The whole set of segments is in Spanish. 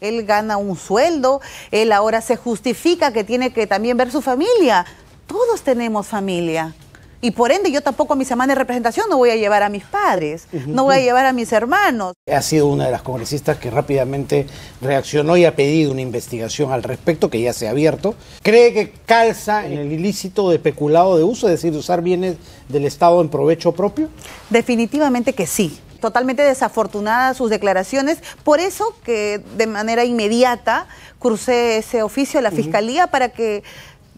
Él gana un sueldo, él ahora se justifica que tiene que también ver su familia. Todos tenemos familia. Y por ende yo tampoco a mis semana de representación no voy a llevar a mis padres, no voy a llevar a mis hermanos. Ha sido una de las congresistas que rápidamente reaccionó y ha pedido una investigación al respecto que ya se ha abierto. Cree que calza en el ilícito de especulado de uso, es decir, usar bienes del Estado en provecho propio. Definitivamente que sí totalmente desafortunadas sus declaraciones. Por eso que de manera inmediata crucé ese oficio a la Fiscalía para que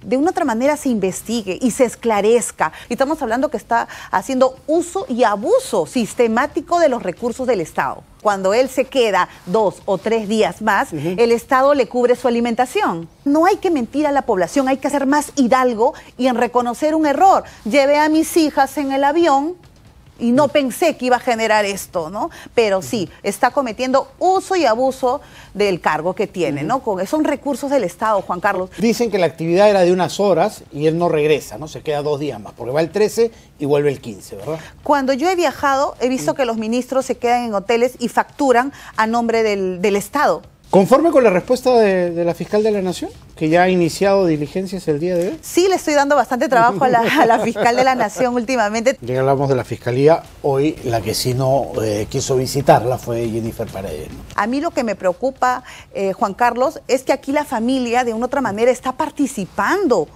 de una otra manera se investigue y se esclarezca. Y estamos hablando que está haciendo uso y abuso sistemático de los recursos del Estado. Cuando él se queda dos o tres días más, el Estado le cubre su alimentación. No hay que mentir a la población, hay que hacer más hidalgo y en reconocer un error. Llevé a mis hijas en el avión y no pensé que iba a generar esto, ¿no? Pero sí, está cometiendo uso y abuso del cargo que tiene, ¿no? son recursos del Estado, Juan Carlos. Dicen que la actividad era de unas horas y él no regresa, ¿no? Se queda dos días más, porque va el 13 y vuelve el 15, ¿verdad? Cuando yo he viajado, he visto mm. que los ministros se quedan en hoteles y facturan a nombre del Estado. ¿Conforme con la respuesta de, la fiscal de la Nación, que ya ha iniciado diligencias el día de hoy? Sí, le estoy dando bastante trabajo a la, fiscal de la Nación últimamente. Ya hablamos de la fiscalía, hoy la que sí no eh, quiso visitarla fue Jennifer Paredes. A mí lo que me preocupa, eh, Juan Carlos, es que aquí la familia de una otra manera está participando,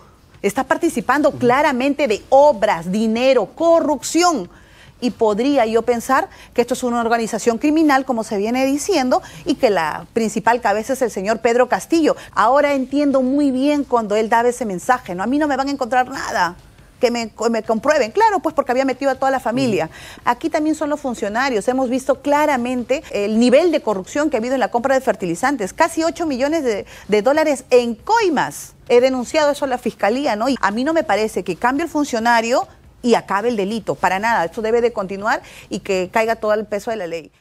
está participando claramente de obras, dinero, corrupción y podría yo pensar que esto es una organización criminal, como se viene diciendo, y que la principal cabeza es el señor Pedro Castillo. Ahora entiendo muy bien cuando él daba ese mensaje, ¿no? A mí no me van a encontrar nada. Que me, comprueben, claro, pues porque había metido a toda la familia. Mm. Aquí también son los funcionarios. Hemos visto claramente el nivel de corrupción que ha habido en la compra de fertilizantes. Casi 8 millones de, de dólares en coimas he denunciado eso a la fiscalía, ¿no? Y a mí no me parece que cambie el funcionario y acabe el delito. Para nada, esto debe de continuar y que caiga todo el peso de la ley.